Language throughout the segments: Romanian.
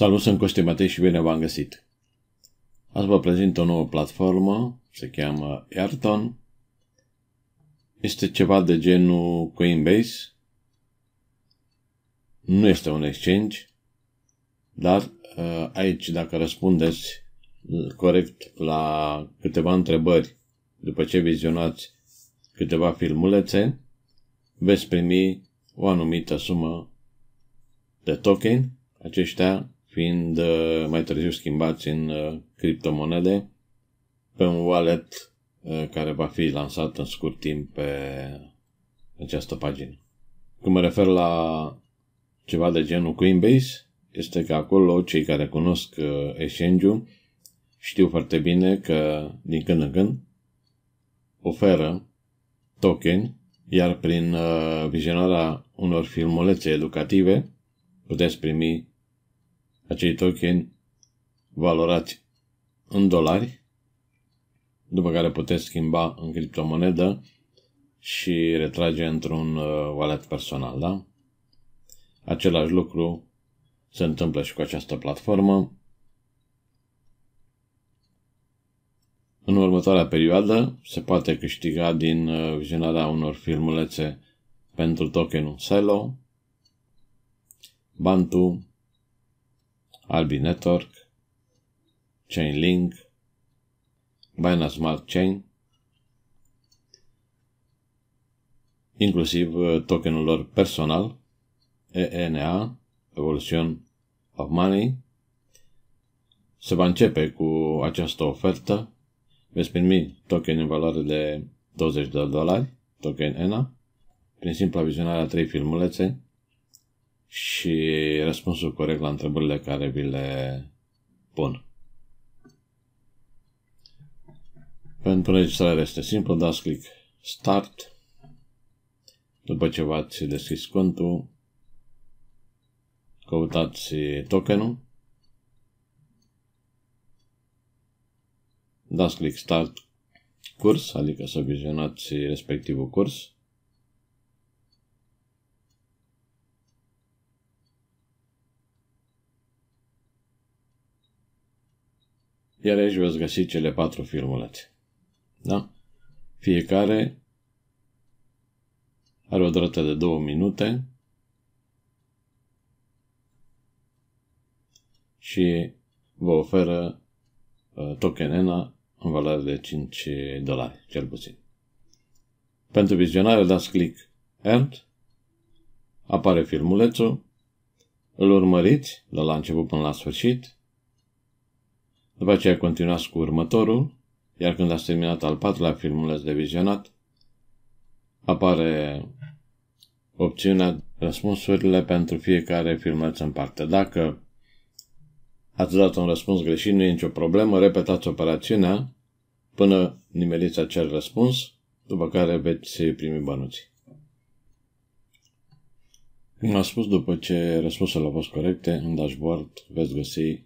Salut, sunt Costi Matei și bine v-am găsit! Azi vă prezint o nouă platformă, se cheamă Ayrton. Este ceva de genul Coinbase. Nu este un exchange, dar uh, aici dacă răspundeți uh, corect la câteva întrebări după ce vizionați câteva filmulețe, veți primi o anumită sumă de token. Aceștia fiind uh, mai târziu schimbați în uh, criptomonede pe un wallet uh, care va fi lansat în scurt timp pe această pagină. Când mă refer la ceva de genul Coinbase, este că acolo cei care cunosc exchange-ul știu foarte bine că din când în când oferă token, iar prin vizionarea unor filmulețe educative puteți primi acei token valorați în dolari, după care puteți schimba în criptomonedă și retrage într-un uh, wallet personal, da? Același lucru se întâmplă și cu această platformă. În următoarea perioadă se poate câștiga din uh, vizionarea unor filmulețe pentru tokenul Silo, Bantu, Albi Network, Chainlink, Binance Smart Chain, inclusiv uh, tokenul lor personal, ENA, Evolution of Money. Se va începe cu această ofertă. Veți primi token în valoare de 20 de dolari, token ENA, prin simpla vizionare a trei filmulețe și răspunsul corect la întrebările care vi le pun. Pentru registrare este simplu, dați click Start. După ce v-ați deschis contul, căutați tokenul. Dați click Start curs, adică să vizionați respectivul curs. iar aici veți găsi cele patru filmulețe. Da? Fiecare are o durată de două minute și vă oferă uh, tokenena în valoare de 5 dolari, cel puțin. Pentru vizionare dați click End, apare filmulețul, îl urmăriți de la început până la sfârșit, după aceea continuați cu următorul, iar când ați terminat al patrulea filmuleț de vizionat, apare opțiunea răspunsurile pentru fiecare filmuleț în parte. Dacă ați dat un răspuns greșit, nu e nicio problemă, repetați operațiunea până nimeriți acel răspuns, după care veți primi bănuții. Cum am spus, după ce răspunsurile au fost corecte, în dashboard veți găsi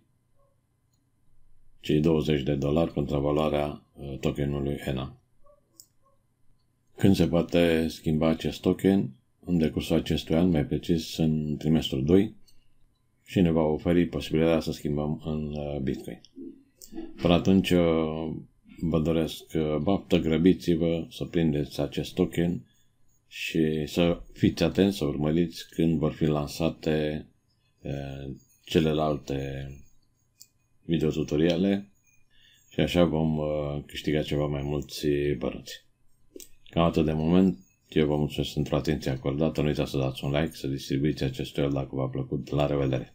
cei 20 de dolari valoarea uh, tokenului ENA. Când se poate schimba acest token? În decursul acestui an, mai precis în trimestrul 2, și ne va oferi posibilitatea să schimbăm în uh, Bitcoin. Până atunci, uh, vă doresc baptă, grăbiți-vă să prindeți acest token și să fiți atenți, să urmăriți când vor fi lansate celelalte videotutoriale și așa vom uh, câștiga ceva mai mulți bănuți. Cam atât de moment. Eu vă mulțumesc pentru atenția acordată. Nu uitați să dați un like, să distribuiți acest tutorial dacă v-a plăcut. La revedere!